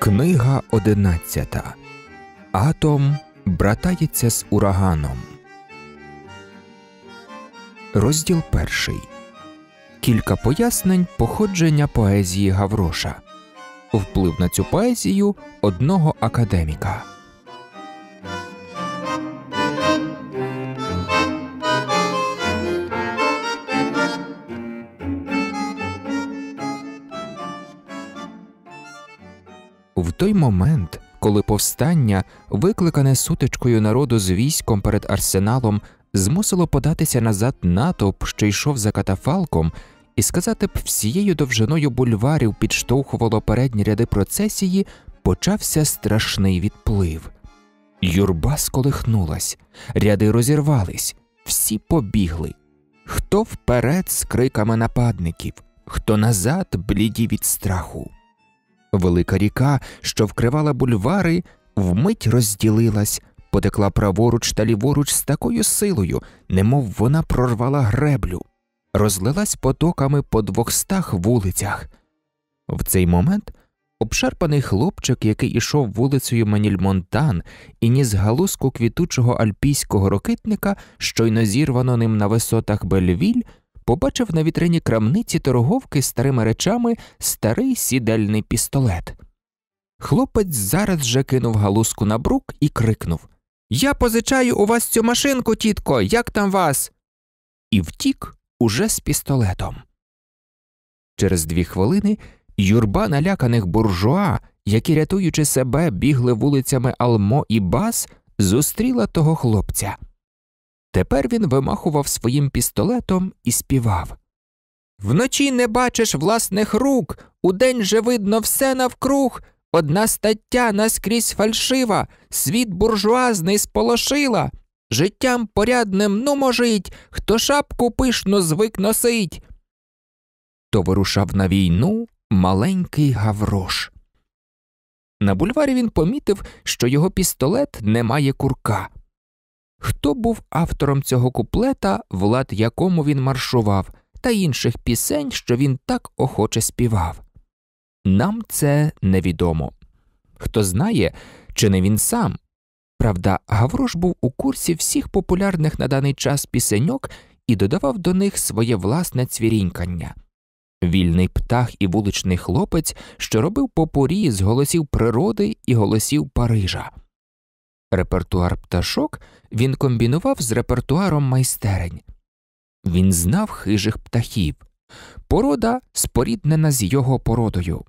Книга одинадцята Атом Братається з ураганом. Розділ перший. Кілька пояснень походження поезії Гавроша. Вплив на цю поезію одного академіка. В той момент коли повстання, викликане сутичкою народу з військом перед арсеналом, змусило податися назад натовп, що йшов за катафалком, і сказати б, всією довжиною бульварів підштовхувало передні ряди процесії, почався страшний відплив. Юрба сколихнулась, ряди розірвались, всі побігли. Хто вперед з криками нападників, хто назад, бліді від страху велика ріка, що вкривала бульвари, вмить розділилась, потекла праворуч та ліворуч з такою силою, немов вона прорвала греблю, розлилась потоками по двохстах вулицях. В цей момент обшарпаний хлопчик, який ішов вулицею Манільмонтан і ніс галузку квітучого альпійського рокитника, щойно зірвано ним на висотах Бельвіль, побачив на вітрині крамниці торговки старими речами старий сідальний пістолет. Хлопець зараз же кинув галузку на брук і крикнув Я позичаю у вас цю машинку, тітко, як там вас? І втік уже з пістолетом. Через дві хвилини юрба наляканих буржуа, які, рятуючи себе, бігли вулицями Алмо і Бас, зустріла того хлопця. Тепер він вимахував своїм пістолетом і співав. Вночі не бачиш власних рук, удень же видно все навкруг. Одна стаття наскрізь фальшива, світ буржуазний сполошила. Життям порядним ну можить, хто шапку пишну звик носить. То вирушав на війну маленький Гаврош. На бульварі він помітив, що його пістолет не має курка хто був автором цього куплета, влад якому він маршував, та інших пісень, що він так охоче співав. Нам це невідомо. Хто знає, чи не він сам. Правда, Гаврош був у курсі всіх популярних на даний час пісеньок і додавав до них своє власне цвірінькання. Вільний птах і вуличний хлопець, що робив попорі з голосів природи і голосів Парижа. Репертуар пташок він комбінував з репертуаром майстерень. Він знав хижих птахів, порода споріднена з його породою.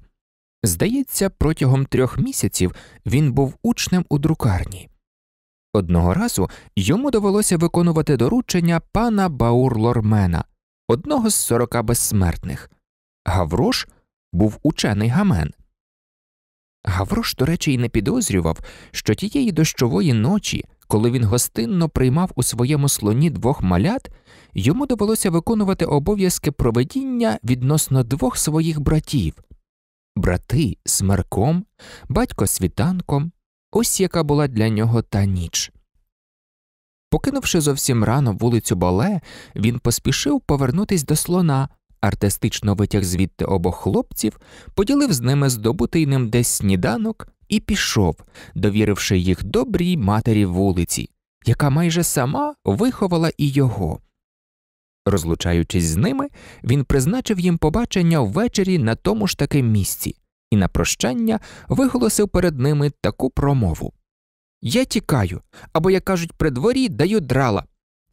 Здається, протягом трьох місяців він був учнем у друкарні. Одного разу йому довелося виконувати доручення пана Баурлормена, одного з сорока безсмертних. Гаврош був учений гамен. Гаврош, до речі, й не підозрював, що тієї дощової ночі, коли він гостинно приймав у своєму слоні двох малят, йому довелося виконувати обов'язки проведіння відносно двох своїх братів брати смерком, батько світанком, ось яка була для нього та ніч. Покинувши зовсім рано вулицю Бале, він поспішив повернутись до слона, артистично витяг звідти обох хлопців, поділив з ними здобутий ним десь сніданок і пішов, довіривши їх добрій матері вулиці, яка майже сама виховала і його. Розлучаючись з ними, він призначив їм побачення ввечері на тому ж таки місці і на прощання виголосив перед ними таку промову Я тікаю, або, як кажуть, при дворі даю драла.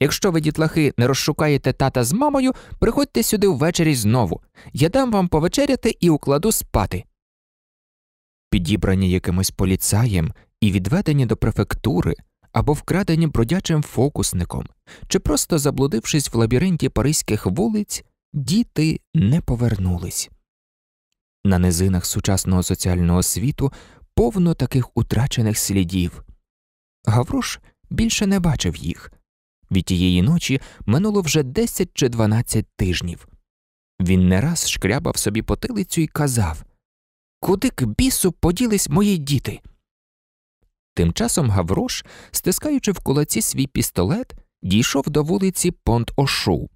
Якщо ви, дітлахи, не розшукаєте тата з мамою, приходьте сюди ввечері знову. Я дам вам повечеряти і укладу спати. Підібрані якимось поліцаєм і відведені до префектури або вкрадені бродячим фокусником, чи просто заблудившись в лабіринті паризьких вулиць, діти не повернулись. На низинах сучасного соціального світу повно таких утрачених слідів. Гаврош більше не бачив їх. Від тієї ночі минуло вже 10 чи 12 тижнів. Він не раз шкрябав собі потилицю і казав Куди к бісу поділись мої діти? Тим часом Гаврош, стискаючи в кулаці свій пістолет, дійшов до вулиці Понт Ошу.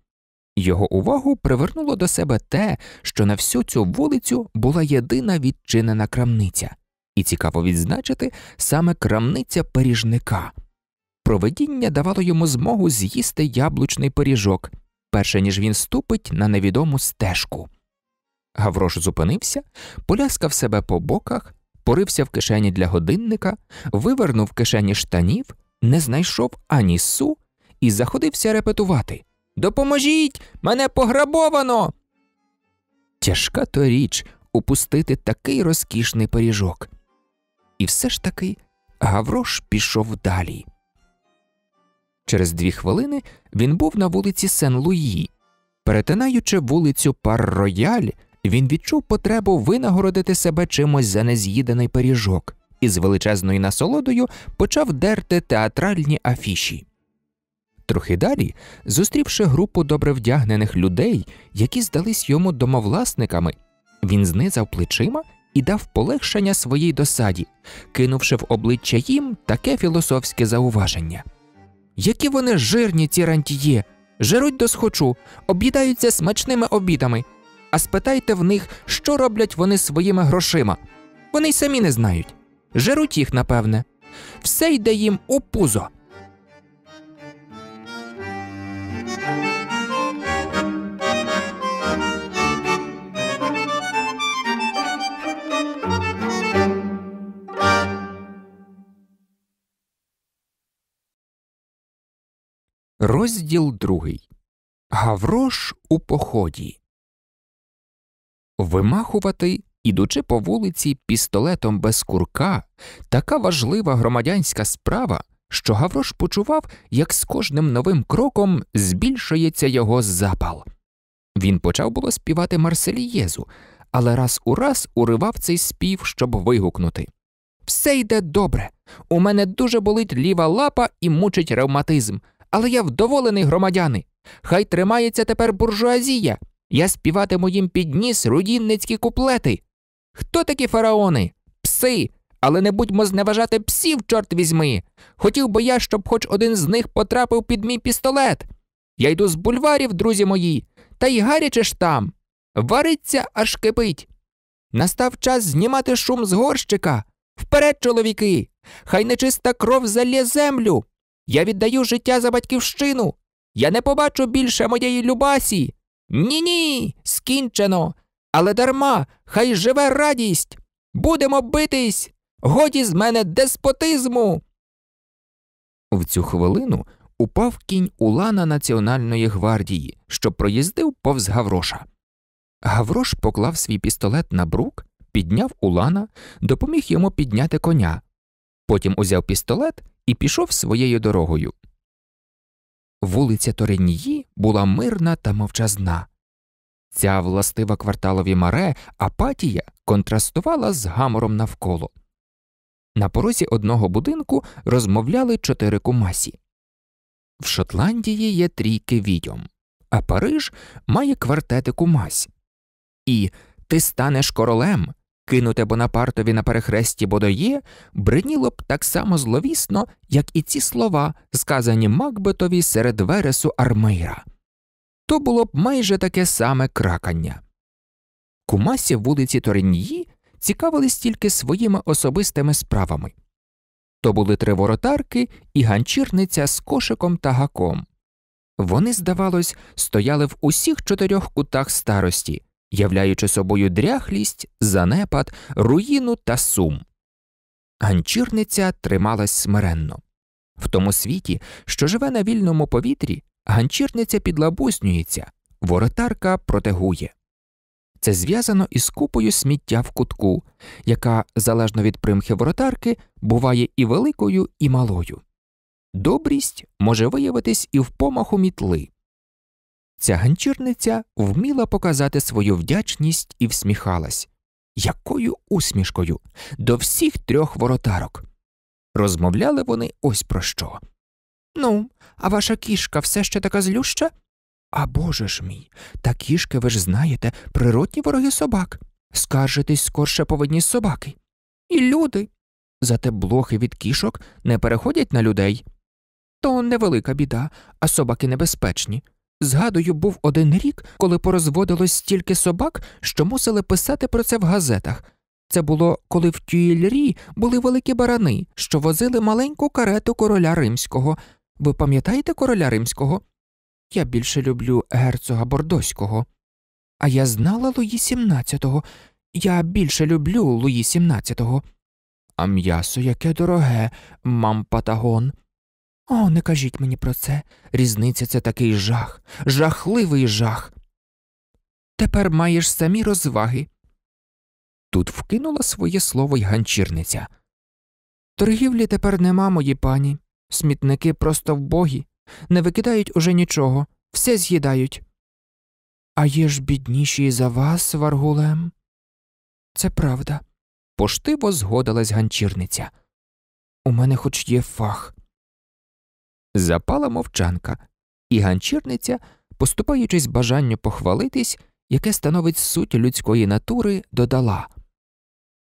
Його увагу привернуло до себе те, що на всю цю вулицю була єдина відчинена крамниця, і цікаво відзначити саме крамниця пиріжника. Провидіння давало йому змогу з'їсти яблучний пиріжок, перше ніж він ступить на невідому стежку. Гаврош зупинився, поляскав себе по боках, порився в кишені для годинника, вивернув кишені штанів, не знайшов ані су і заходився репетувати Допоможіть! Мене пограбовано! Тяжка то річ упустити такий розкішний пиріжок. І все ж таки Гаврош пішов далі. Через дві хвилини він був на вулиці Сен Луї. Перетинаючи вулицю Пар-Рояль, він відчув потребу винагородити себе чимось за нез'їданий пиріжок і з величезною насолодою почав дерти театральні афіші. Трохи далі, зустрівши групу добре вдягнених людей, які здались йому домовласниками, він знизав плечима і дав полегшення своїй досаді, кинувши в обличчя їм таке філософське зауваження. Які вони жирні, ці рантіє, жируть до схочу, об'їдаються смачними обідами. А спитайте в них, що роблять вони своїми грошима. Вони й самі не знають. Жируть їх, напевне. Все йде їм у пузо. Розділ другий. Гаврош у поході. Вимахувати, ідучи по вулиці пістолетом без курка, така важлива громадянська справа, що Гаврош почував, як з кожним новим кроком збільшується його запал. Він почав було співати Марселієзу, але раз у раз уривав цей спів, щоб вигукнути. Все йде добре. У мене дуже болить ліва лапа і мучить ревматизм але я вдоволений громадяни. Хай тримається тепер буржуазія. Я співатиму їм під ніс рудінницькі куплети. Хто такі фараони? Пси. Але не будьмо зневажати псів, чорт візьми. Хотів би я, щоб хоч один з них потрапив під мій пістолет. Я йду з бульварів, друзі мої, та й гаряче ж там. Вариться аж кипить. Настав час знімати шум з горщика. Вперед, чоловіки! Хай нечиста кров залє землю. Я віддаю життя за батьківщину. Я не побачу більше моєї любасі. Ні, ні, скінчено. Але дарма, хай живе радість. Будемо битись. Годі з мене деспотизму. В цю хвилину упав кінь улана Національної гвардії, що проїздив повз Гавроша. Гаврош поклав свій пістолет на брук, підняв улана, допоміг йому підняти коня. Потім узяв пістолет і пішов своєю дорогою. Вулиця Тореньї була мирна та мовчазна. Ця властива кварталові маре апатія контрастувала з гамором навколо. На порозі одного будинку розмовляли чотири кумасі. В Шотландії є трійки відьом, а Париж має квартети кумась. І ти станеш королем, кинуте Бонапартові на перехресті Бодоє, бриніло б так само зловісно, як і ці слова, сказані Макбетові серед вересу Армейра. То було б майже таке саме кракання. Кумасі вулиці Тореньї цікавились тільки своїми особистими справами. То були три воротарки і ганчірниця з кошиком та гаком. Вони, здавалось, стояли в усіх чотирьох кутах старості, являючи собою дряхлість, занепад, руїну та сум. Ганчірниця трималась смиренно. В тому світі, що живе на вільному повітрі, ганчірниця підлабуснюється, воротарка протегує. Це зв'язано із купою сміття в кутку, яка, залежно від примхи воротарки, буває і великою, і малою. Добрість може виявитись і в помаху мітли, Ця ганчірниця вміла показати свою вдячність і всміхалась. Якою усмішкою до всіх трьох воротарок. Розмовляли вони ось про що. Ну, а ваша кішка все ще така злюща? А боже ж мій, та кішки, ви ж знаєте, природні вороги собак. Скаржитесь скорше повинні собаки. І люди. Зате блохи від кішок не переходять на людей. То невелика біда, а собаки небезпечні. Згадую, був один рік, коли порозводилось стільки собак, що мусили писати про це в газетах. Це було коли в Тюїльрі були великі барани, що возили маленьку карету короля римського. Ви пам'ятаєте короля римського? Я більше люблю герцога Бордоського. А я знала Луї сімнадцятого. Я більше люблю Луї сімнадцятого. А м'ясо яке дороге, мам Патагон. О, не кажіть мені про це. Різниця це такий жах, жахливий жах. Тепер маєш самі розваги. Тут вкинула своє слово й ганчірниця. Торгівлі тепер нема, мої пані. Смітники просто вбогі, не викидають уже нічого, все з'їдають. А є ж бідніші за вас, Варгулем. Це правда. Поштиво згодилась ганчірниця. У мене хоч є фах. Запала мовчанка, і ганчірниця, поступаючись бажанню похвалитись, яке становить суть людської натури, додала.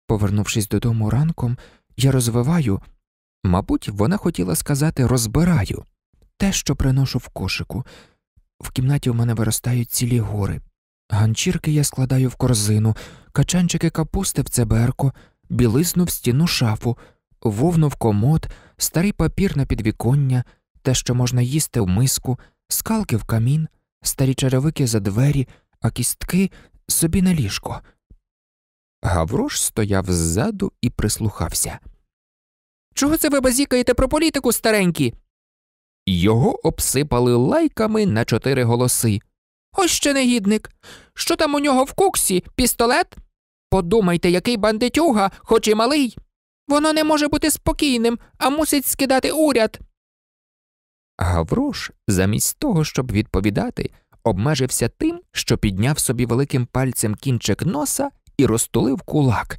Повернувшись додому ранком, я розвиваю, мабуть, вона хотіла сказати розбираю те, що приношу в кошику. В кімнаті у мене виростають цілі гори. Ганчірки я складаю в корзину, качанчики капусти в цеберко, білизну в стіну шафу, вовну в комод, старий папір на підвіконня, те, що можна їсти в миску, скалки в камін, старі черевики за двері, а кістки собі на ліжко. Гаврош стояв ззаду і прислухався. Чого це ви базікаєте про політику, старенькі? Його обсипали лайками на чотири голоси. Ось ще негідник. Що там у нього в куксі? Пістолет? Подумайте, який бандитюга, хоч і малий. Воно не може бути спокійним, а мусить скидати уряд. Гаврош, замість того, щоб відповідати, обмежився тим, що підняв собі великим пальцем кінчик носа і розтулив кулак.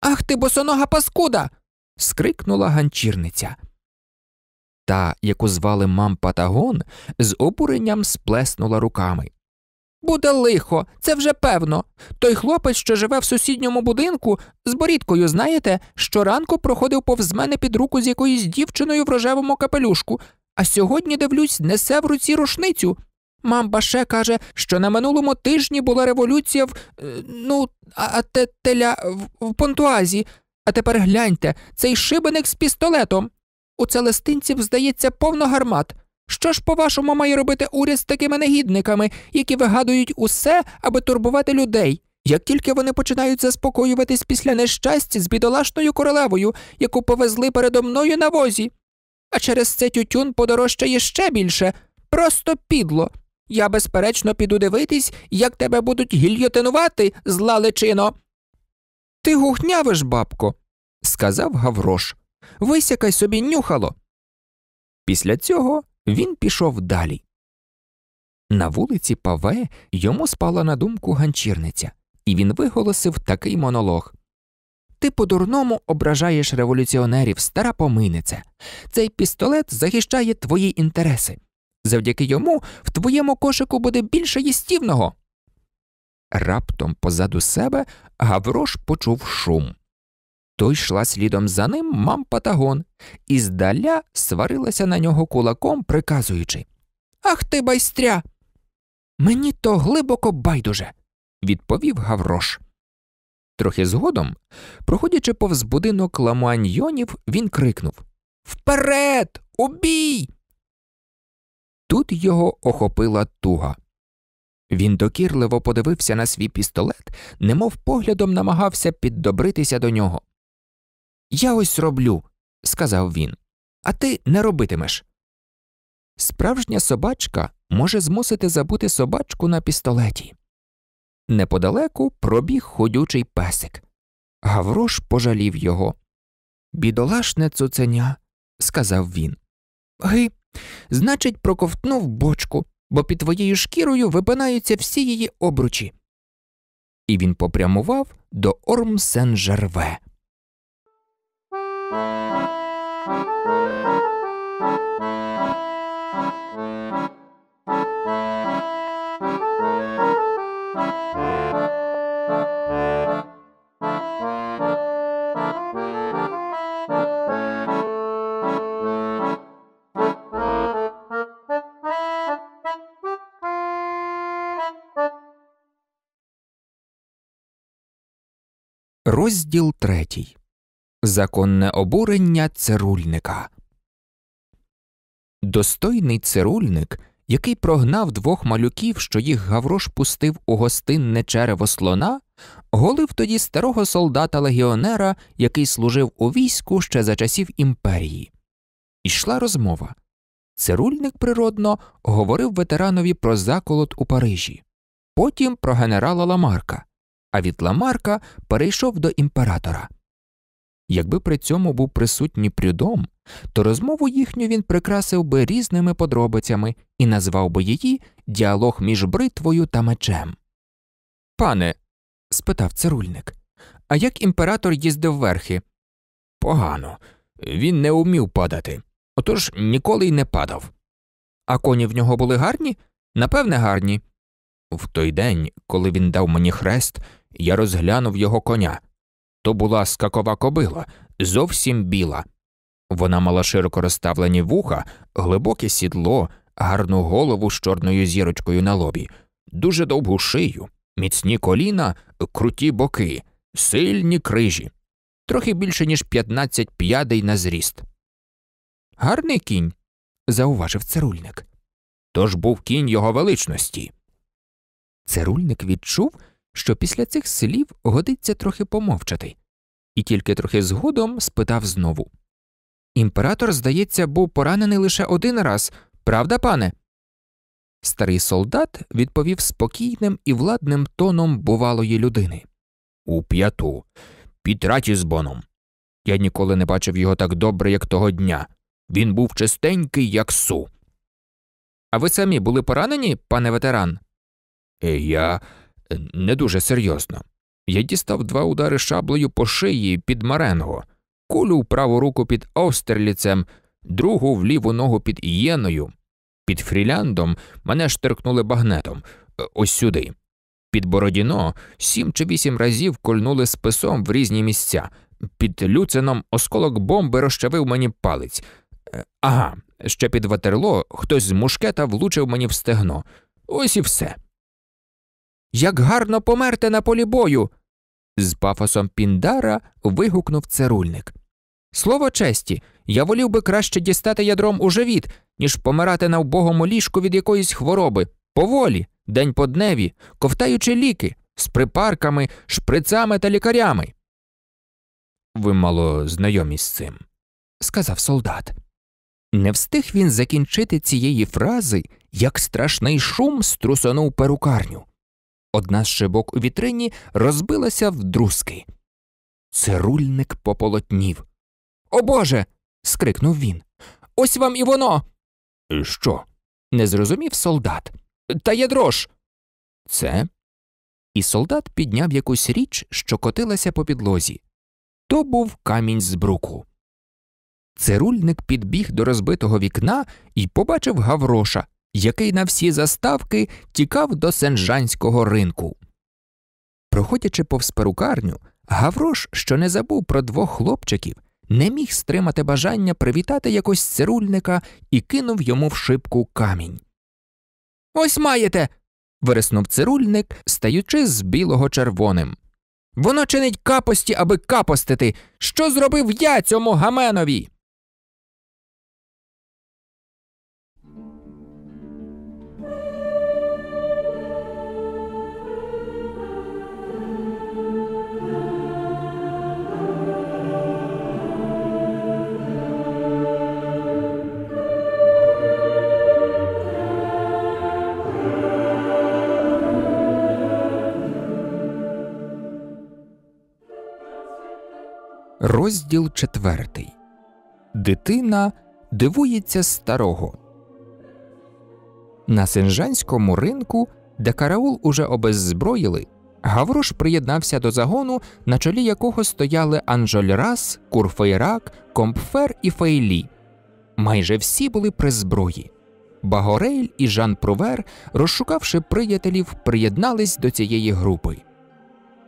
Ах ти, босонога паскуда. скрикнула ганчірниця. Та, яку звали мам Патагон, з обуренням сплеснула руками. Буде лихо, це вже певно. Той хлопець, що живе в сусідньому будинку, з борідкою, знаєте, щоранку проходив повз мене під руку з якоюсь дівчиною в рожевому капелюшку, а сьогодні, дивлюсь, несе в руці рушницю. Мамба ще каже, що на минулому тижні була революція в е, ну, а те теля в, в Понтуазі. А тепер гляньте, цей шибеник з пістолетом. У целестинців, здається, повно гармат. Що ж, по вашому, має робити уряд з такими негідниками, які вигадують усе, аби турбувати людей? Як тільки вони починають заспокоюватись після нещастя з бідолашною королевою, яку повезли передо мною на возі? а через це тютюн подорожчає ще більше, просто підло. Я, безперечно, піду дивитись, як тебе будуть гільйотинувати, зла личино. Ти гухнявиш, бабко, сказав Гаврош. Висякай собі нюхало. Після цього він пішов далі. На вулиці Паве йому спала на думку ганчірниця, і він виголосив такий монолог. Ти по-дурному ображаєш революціонерів, стара поминиця. Цей пістолет захищає твої інтереси. Завдяки йому в твоєму кошику буде більше їстівного. Раптом позаду себе Гаврош почув шум. Той йшла слідом за ним мам Патагон, і здаля сварилася на нього кулаком, приказуючи Ах ти, байстря! Мені то глибоко байдуже, відповів Гаврош. Трохи згодом, проходячи повз будинок ламуаньйонів, він крикнув Вперед, убій! Тут його охопила туга. Він докірливо подивився на свій пістолет, немов поглядом намагався піддобритися до нього. Я ось роблю, сказав він, а ти не робитимеш. Справжня собачка може змусити забути собачку на пістолеті. Неподалеку пробіг ходючий песик. Гаврош пожалів його. Бідолашне цуценя, сказав він. Ги, значить, проковтнув бочку, бо під твоєю шкірою випинаються всі її обручі. І він попрямував до Ормсен Жерве. Розділ третій. Законне обурення цирульника. Достойний цирульник який прогнав двох малюків, що їх Гаврош пустив у гостинне черево слона, голив тоді старого солдата легіонера, який служив у війську ще за часів імперії. Ішла розмова. Цирульник природно говорив ветеранові про заколот у Парижі, потім про генерала Ламарка, а від Ламарка перейшов до імператора. Якби при цьому був присутній прюдом, то розмову їхню він прикрасив би різними подробицями і назвав би її діалог між бритвою та мечем. Пане, спитав цирульник, а як імператор їздив верхи? Погано, він не умів падати, отож ніколи й не падав. А коні в нього були гарні? Напевне, гарні. В той день, коли він дав мені хрест, я розглянув його коня. То була скакова кобила, зовсім біла. Вона мала широко розставлені вуха, глибоке сідло, гарну голову з чорною зірочкою на лобі, дуже довгу шию, міцні коліна, круті боки, сильні крижі, трохи більше, ніж 15 п'ядей на зріст. Гарний кінь, зауважив цирульник. Тож був кінь його величності. Цирульник відчув, що після цих слів годиться трохи помовчати, і тільки трохи згодом спитав знову Імператор, здається, був поранений лише один раз, правда, пане? Старий солдат відповів спокійним і владним тоном бувалої людини У п'яту, під ратізбоном. Я ніколи не бачив його так добре, як того дня. Він був чистенький, як су. А ви самі були поранені, пане ветеран? «Е, я не дуже серйозно. Я дістав два удари шаблею по шиї під Маренго, кулю в праву руку під Овстерліцем, другу в ліву ногу під Ієною. Під Фріляндом мене штиркнули багнетом е, ось сюди. Під Бородіно сім чи вісім разів кольнули списом в різні місця. Під люцином осколок бомби розчавив мені палець. Е, ага, ще під ватерло хтось з мушкета влучив мені в стегно. Ось і все. Як гарно померте на полі бою. З пафосом Піндара вигукнув цирульник. Слово честі, я волів би краще дістати ядром у живіт, ніж помирати на вбогому ліжку від якоїсь хвороби, поволі, день по дневі, ковтаючи ліки, з припарками, шприцами та лікарями. Ви мало знайомі з цим, сказав солдат. Не встиг він закінчити цієї фрази, як страшний шум струсонув перукарню. Одна з шибок у вітрині розбилася в друзки. Цирульник пополотнів. О Боже. скрикнув він. Ось вам і воно. Що? не зрозумів солдат. Та є ж. Це. І солдат підняв якусь річ, що котилася по підлозі. То був камінь з бруку. Цирульник підбіг до розбитого вікна і побачив Гавроша, який на всі заставки тікав до сенжанського ринку. Проходячи повз перукарню, Гаврош, що не забув про двох хлопчиків, не міг стримати бажання привітати якось цирульника і кинув йому в шибку камінь. Ось маєте. вириснув цирульник, стаючи з білого червоним. Воно чинить капості, аби капостити. Що зробив я цьому гаменові? Розділ четвертий. Дитина дивується старого. На синжанському ринку, де караул уже обеззброїли, Гаврош приєднався до загону, на чолі якого стояли Анжольрас, Курфейрак, Компфер і Фейлі. Майже всі були при зброї. Багорейль і Жан Провер, розшукавши приятелів, приєднались до цієї групи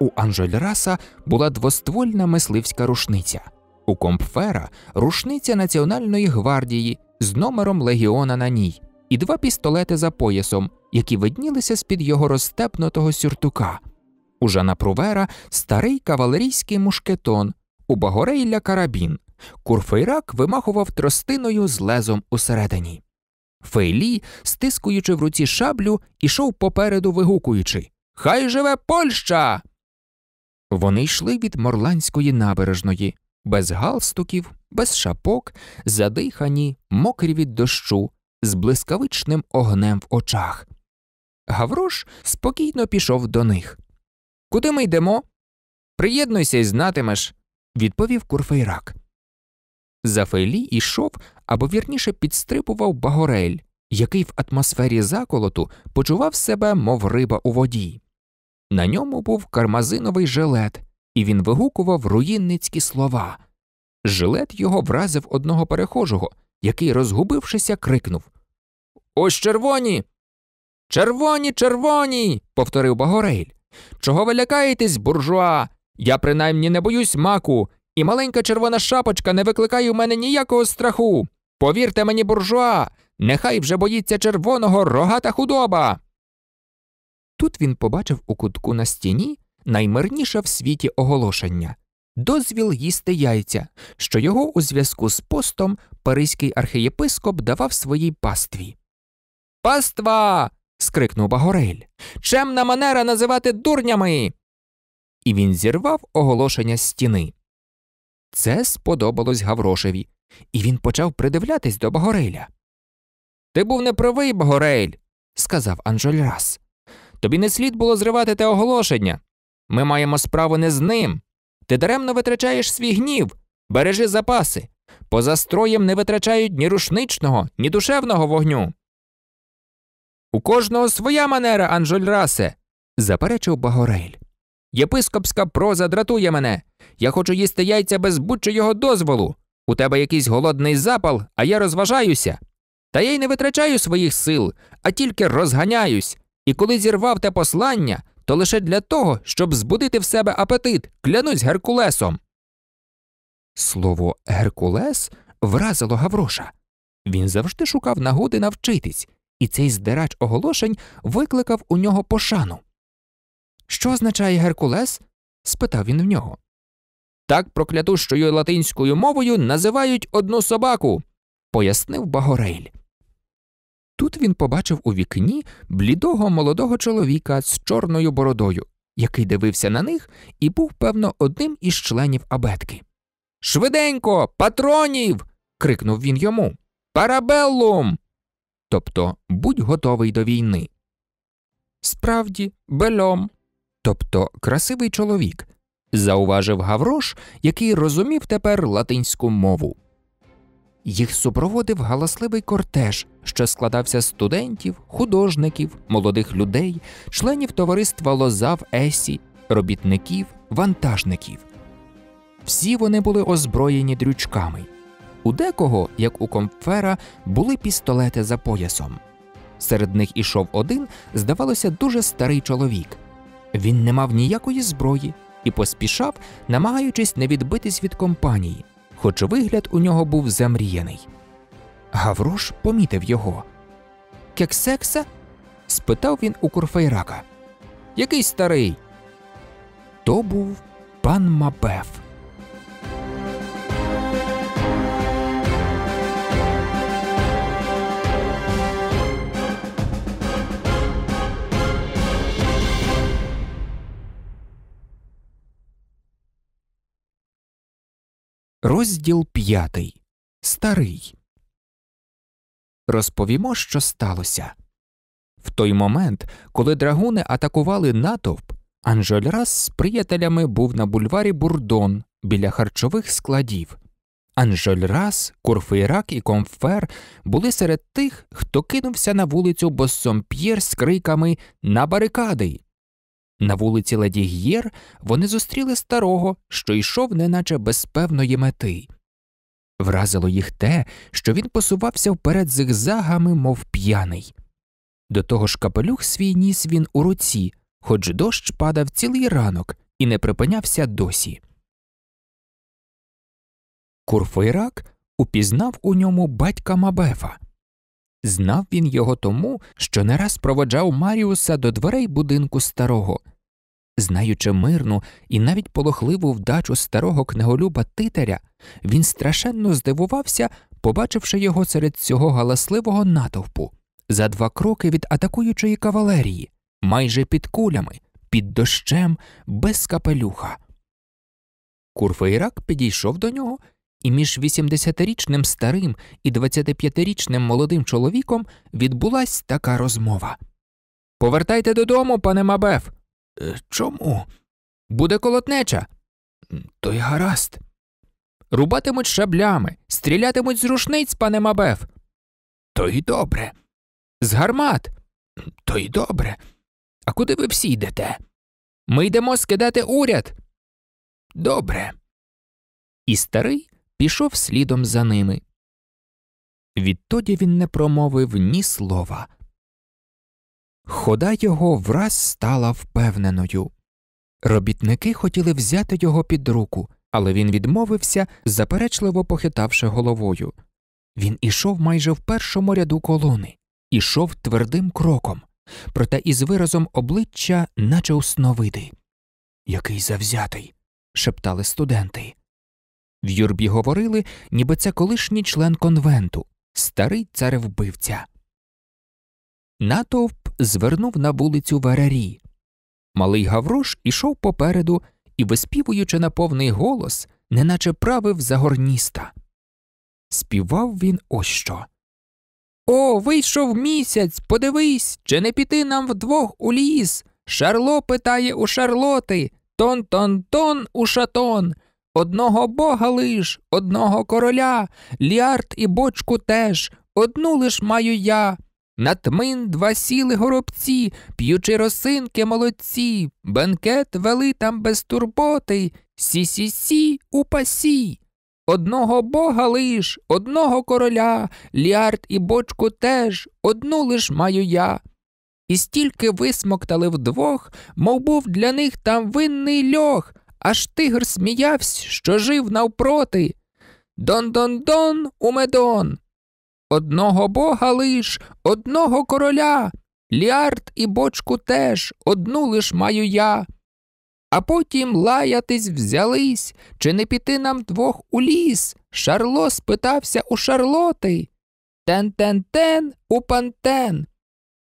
у Анжельраса була двоствольна мисливська рушниця, у Компфера рушниця Національної гвардії з номером легіона на ній, і два пістолети за поясом, які виднілися з під його розстепнутого сюртука. У Жана Прувера старий кавалерійський мушкетон, у Багорейля карабін. Курфейрак вимахував тростиною з лезом усередині. Фейлі, стискуючи в руці шаблю, ішов попереду, вигукуючи Хай живе Польща! Вони йшли від морландської набережної, без галстуків, без шапок, задихані, мокрі від дощу, з блискавичним огнем в очах. Гаврош спокійно пішов до них. Куди ми йдемо? Приєднуйся і знатимеш, відповів Курфейрак. Зафелі йшов або вірніше підстрибував багорель, який в атмосфері заколоту почував себе, мов риба у воді. На ньому був кармазиновий жилет, і він вигукував руїнницькі слова. Жилет його вразив одного перехожого, який, розгубившися, крикнув Ось червоні. Червоні, червоні. повторив Багорейль. Чого ви лякаєтесь, буржуа? Я принаймні не боюсь маку, і маленька червона шапочка не викликає у мене ніякого страху. Повірте мені, буржуа, нехай вже боїться червоного рогата худоба. Тут він побачив у кутку на стіні наймирніше в світі оголошення дозвіл їсти яйця, що його у зв'язку з постом паризький архієпископ давав своїй пастві. Паства. скрикнув Багорель. Чемна манера називати дурнями. І він зірвав оголошення стіни. Це сподобалось Гаврошеві, і він почав придивлятись до Багореля. Ти був неправий, Багорель, сказав Анжольрас. Тобі не слід було зривати те оголошення. Ми маємо справу не з ним. Ти даремно витрачаєш свій гнів, бережи запаси. Поза строєм не витрачають ні рушничного, ні душевного вогню. У кожного своя манера, Анжоль Расе, заперечив Багорель. Єпископська проза дратує мене. Я хочу їсти яйця без будь його дозволу. У тебе якийсь голодний запал, а я розважаюся. Та я й не витрачаю своїх сил, а тільки розганяюсь. І коли зірвав те послання, то лише для того, щоб збудити в себе апетит, клянусь Геркулесом. Слово Геркулес вразило Гавроша. Він завжди шукав нагоди навчитись, і цей здирач оголошень викликав у нього пошану. Що означає Геркулес? спитав він в нього. Так проклятущою латинською мовою називають одну собаку, пояснив Багорель. Тут він побачив у вікні блідого молодого чоловіка з чорною бородою, який дивився на них і був, певно, одним із членів абетки. Швиденько, патронів. крикнув він йому. Парабеллум. Тобто будь готовий до війни. Справді, бельом, тобто красивий чоловік, зауважив Гаврош, який розумів тепер латинську мову. Їх супроводив галасливий кортеж, що складався з студентів, художників, молодих людей, членів товариства Лозав Есі, робітників, вантажників. Всі вони були озброєні дрючками. У декого, як у комфера, були пістолети за поясом. Серед них ішов один, здавалося, дуже старий чоловік. Він не мав ніякої зброї і поспішав, намагаючись не відбитись від компанії. Хоч вигляд у нього був замріяний. Гаврош помітив його. Кексекса? спитав він у Курфейрака. Який старий? То був пан Мабеф. Розділ п'ятий. Старий. Розповімо, що сталося. В той момент, коли драгуни атакували натовп, Анжольрас з приятелями був на бульварі Бурдон біля харчових складів. Анжольрас, Курфейрак і Комфер були серед тих, хто кинувся на вулицю Боссомп'єр з криками На барикади. На вулиці Ладіг'єр вони зустріли старого, що йшов неначе без певної мети. Вразило їх те, що він посувався вперед зигзагами, мов п'яний. До того ж капелюх свій ніс він у руці, хоч дощ падав цілий ранок і не припинявся досі. Курфойрак упізнав у ньому батька Мабефа. Знав він його тому, що не раз проводжав Маріуса до дверей будинку старого. Знаючи мирну і навіть полохливу вдачу старого книголюба Титаря, він страшенно здивувався, побачивши його серед цього галасливого натовпу за два кроки від атакуючої кавалерії, майже під кулями, під дощем, без капелюха. Курфейрак підійшов до нього і між 80-річним старим і 25-річним молодим чоловіком відбулась така розмова. Повертайте додому, пане Мабеф. «Е, чому? Буде колотнеча. То й гаразд. Рубатимуть шаблями, стрілятимуть з рушниць, пане Мабеф. То й добре. З гармат. То й добре. А куди ви всі йдете? Ми йдемо скидати уряд. Добре. І старий пішов слідом за ними. Відтоді він не промовив ні слова. Хода його враз стала впевненою. Робітники хотіли взяти його під руку, але він відмовився, заперечливо похитавши головою. Він ішов майже в першому ряду колони, ішов твердим кроком, проте із виразом обличчя, наче усновиди. Який завзятий. шептали студенти. В юрбі говорили, ніби це колишній член конвенту, старий царевбивця. Натовп звернув на вулицю Варарі. Малий Гаврош ішов попереду і, виспівуючи на повний голос, неначе правив за горніста. Співав він ось що. О, вийшов місяць, подивись, чи не піти нам вдвох у ліс. Шарло питає у Шарлоти, тон тон тон у шатон. Одного бога лиш, одного короля, ліард і бочку теж, одну лиш маю я. На тмин два сіли горобці, п'ючи росинки молодці, бенкет вели там без турботи, сі сі сі у пасі. Одного бога лиш, одного короля, ліард і бочку теж, одну лиш маю я. І стільки висмоктали вдвох, мов був для них там винний льох аж тигр сміявсь, що жив навпроти. Дон дон дон умедон. Одного бога лиш, одного короля, ліард і бочку теж одну лиш маю я. А потім лаятись взялись, чи не піти нам двох у ліс. Шарло спитався у Шарлоти. Тен тен тен у пантен.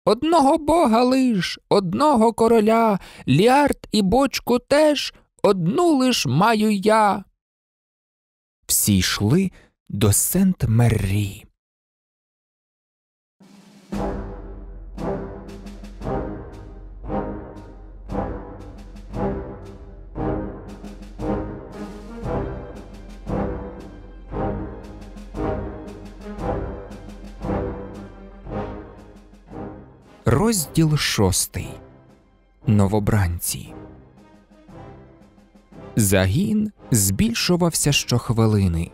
Одного бога лиш, одного короля, ліард і бочку теж одну лиш маю я. Всі йшли до Сент Меррі. Розділ шостий. Новобранці. Загін збільшувався щохвилини.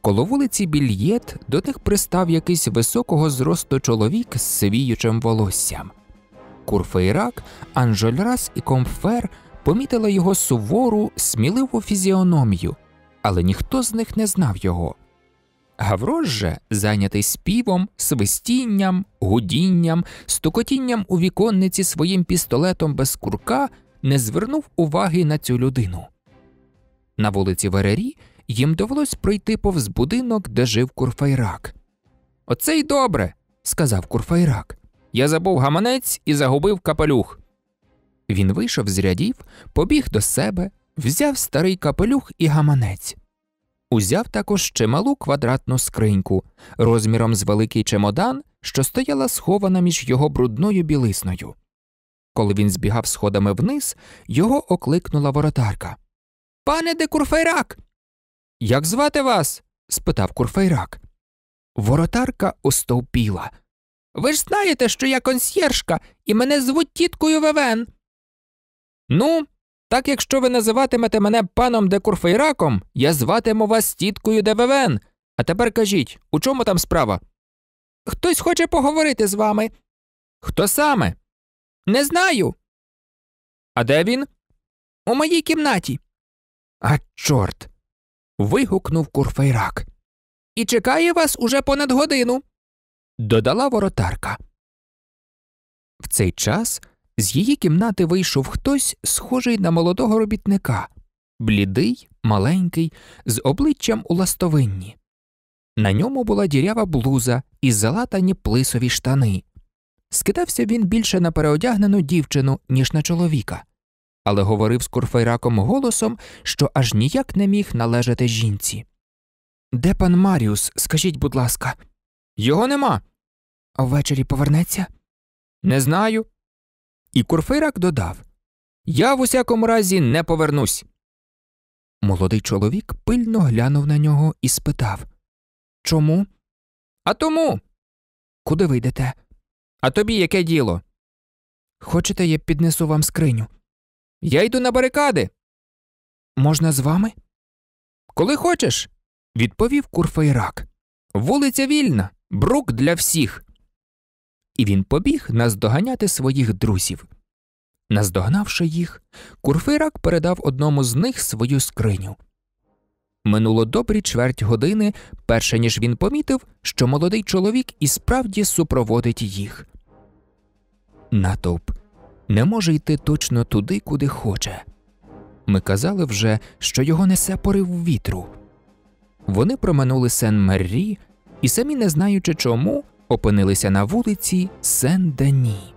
Коло вулиці більєт до них пристав якийсь високого зросту чоловік з свіючим волоссям. Курфейрак, Анжольрас і Комфер помітили його сувору, сміливу фізіономію, але ніхто з них не знав його. Гаврош же, зайнятий співом, свистінням, гудінням, стукотінням у віконниці своїм пістолетом без курка не звернув уваги на цю людину. На вулиці Верері їм довелось пройти повз будинок, де жив курфайрак. Оце й добре, сказав курфайрак. Я забув гаманець і загубив капелюх. Він вийшов з рядів, побіг до себе, взяв старий капелюх і гаманець. Узяв також чималу квадратну скриньку розміром з великий чемодан, що стояла схована між його брудною білисною. Коли він збігав сходами вниз, його окликнула воротарка. Пане де Курфейрак. Як звати вас? спитав Курфейрак. Воротарка остовпіла. Ви ж знаєте, що я консьєршка, і мене звуть тіткою Вевен. Ну, так якщо ви називатимете мене паном де Курфейраком, я зватиму вас тіткою де Вевен. А тепер кажіть, у чому там справа? Хтось хоче поговорити з вами. Хто саме? Не знаю. А де він? У моїй кімнаті. А чорт. вигукнув курфейрак. І чекає вас уже понад годину, додала воротарка. В цей час з її кімнати вийшов хтось, схожий на молодого робітника, блідий, маленький, з обличчям у ластовинні. На ньому була дірява блуза і залатані плисові штани, скидався він більше на переодягнену дівчину, ніж на чоловіка, але говорив з Курфейраком голосом, що аж ніяк не міг належати жінці. Де пан Маріус, скажіть, будь ласка, його нема. А ввечері повернеться? Не знаю. І Курфейрак додав Я в усякому разі не повернусь. Молодий чоловік пильно глянув на нього і спитав Чому? А тому? Куди ви йдете? А тобі яке діло? Хочете, я піднесу вам скриню? Я йду на барикади. Можна з вами? Коли хочеш, відповів курфейрак. Вулиця вільна, брук для всіх. І він побіг наздоганяти своїх друзів. Наздогнавши їх, курфейрак передав одному з них свою скриню. Минуло добрі чверть години, перше ніж він помітив, що молодий чоловік і справді супроводить їх натовп не може йти точно туди, куди хоче. Ми казали вже, що його несе порив вітру. Вони проминули сен меррі і самі, не знаючи чому, опинилися на вулиці Сен-Дені.